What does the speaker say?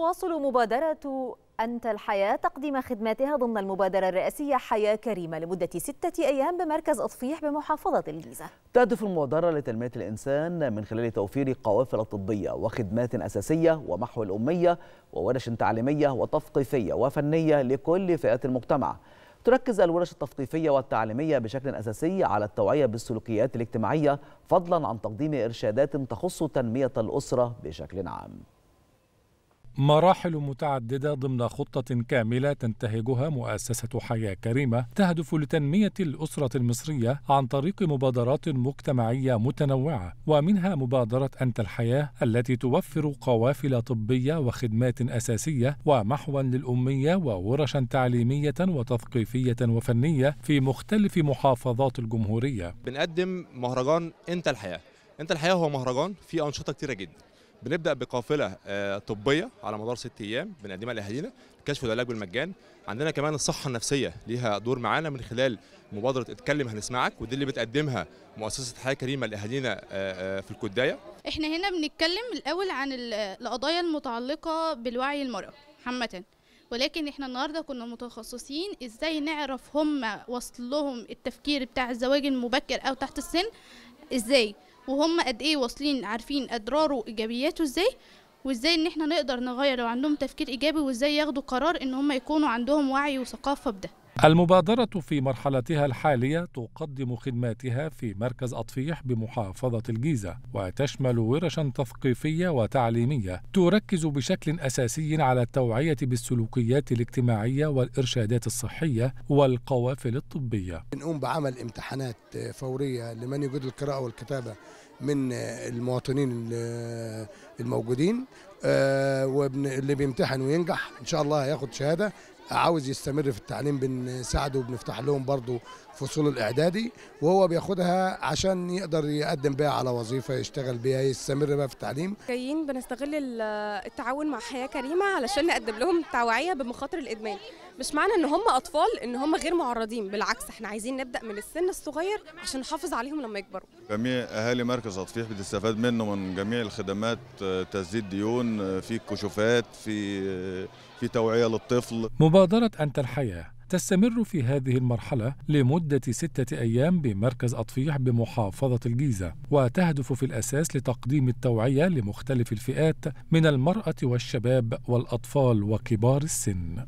تواصل مبادرة أنت الحياة تقديم خدماتها ضمن المبادرة الرئاسية حياة كريمة لمدة ستة أيام بمركز أطفيح بمحافظة الجيزة تهدف المبادرة لتنمية الإنسان من خلال توفير قوافل طبية وخدمات أساسية ومحو الأمية وورش تعليمية وتثقيفية وفنية لكل فئات المجتمع تركز الورش التثقيفية والتعليمية بشكل أساسي على التوعية بالسلوكيات الاجتماعية فضلا عن تقديم إرشادات تخص تنمية الأسرة بشكل عام مراحل متعددة ضمن خطة كاملة تنتهجها مؤسسة حياة كريمة تهدف لتنمية الأسرة المصرية عن طريق مبادرات مجتمعية متنوعة ومنها مبادرة أنت الحياة التي توفر قوافل طبية وخدمات أساسية ومحوا للأمية وورشا تعليمية وتثقيفية وفنية في مختلف محافظات الجمهورية بنقدم مهرجان أنت الحياة أنت الحياة هو مهرجان فيه أنشطة كتيرة جدا بنبدا بقافله آه، طبيه على مدار ست ايام بنقدمها لاهالينا كشف العلاج بالمجان عندنا كمان الصحه النفسيه ليها دور معانا من خلال مبادره اتكلم هنسمعك ودي اللي بتقدمها مؤسسه حياه كريمه لاهالينا آه، آه، في الكدايه احنا هنا بنتكلم الاول عن القضايا المتعلقه بالوعي المراه عامه ولكن احنا النهارده كنا متخصصين ازاي نعرف هم وصل لهم التفكير بتاع الزواج المبكر او تحت السن ازاي وهم قد ايه واصلين عارفين اضراره وايجابياته ازاي وازاي ان احنا نقدر نغير لو عندهم تفكير ايجابي وازاي ياخدوا قرار ان هم يكونوا عندهم وعي وثقافه بده المبادرة في مرحلتها الحالية تقدم خدماتها في مركز أطفيح بمحافظة الجيزة وتشمل ورشا تثقيفية وتعليمية تركز بشكل أساسي على التوعية بالسلوكيات الاجتماعية والإرشادات الصحية والقوافل الطبية نقوم بعمل امتحانات فورية لمن يجيد القراءة والكتابة من آه، المواطنين آه، الموجودين آه، واللي بيمتحن وينجح ان شاء الله هياخد شهاده عاوز يستمر في التعليم بنساعده وبنفتح لهم برضه فصول الاعدادي وهو بياخدها عشان يقدر يقدم بيها على وظيفه يشتغل بيها يستمر بقى في التعليم جايين بنستغل التعاون مع حياه كريمه علشان نقدم لهم توعيه بمخاطر الادمان مش معنى ان هم اطفال ان هم غير معرضين بالعكس احنا عايزين نبدا من السن الصغير عشان نحافظ عليهم لما يكبروا جميع اهالي مركز تطفيح بتستفاد منه من جميع الخدمات آه، تسديد ديون آه، في كشوفات في آه، في توعيه للطفل مبادره انت الحياه تستمر في هذه المرحلة لمدة ستة أيام بمركز أطفيح بمحافظة الجيزة وتهدف في الأساس لتقديم التوعية لمختلف الفئات من المرأة والشباب والأطفال وكبار السن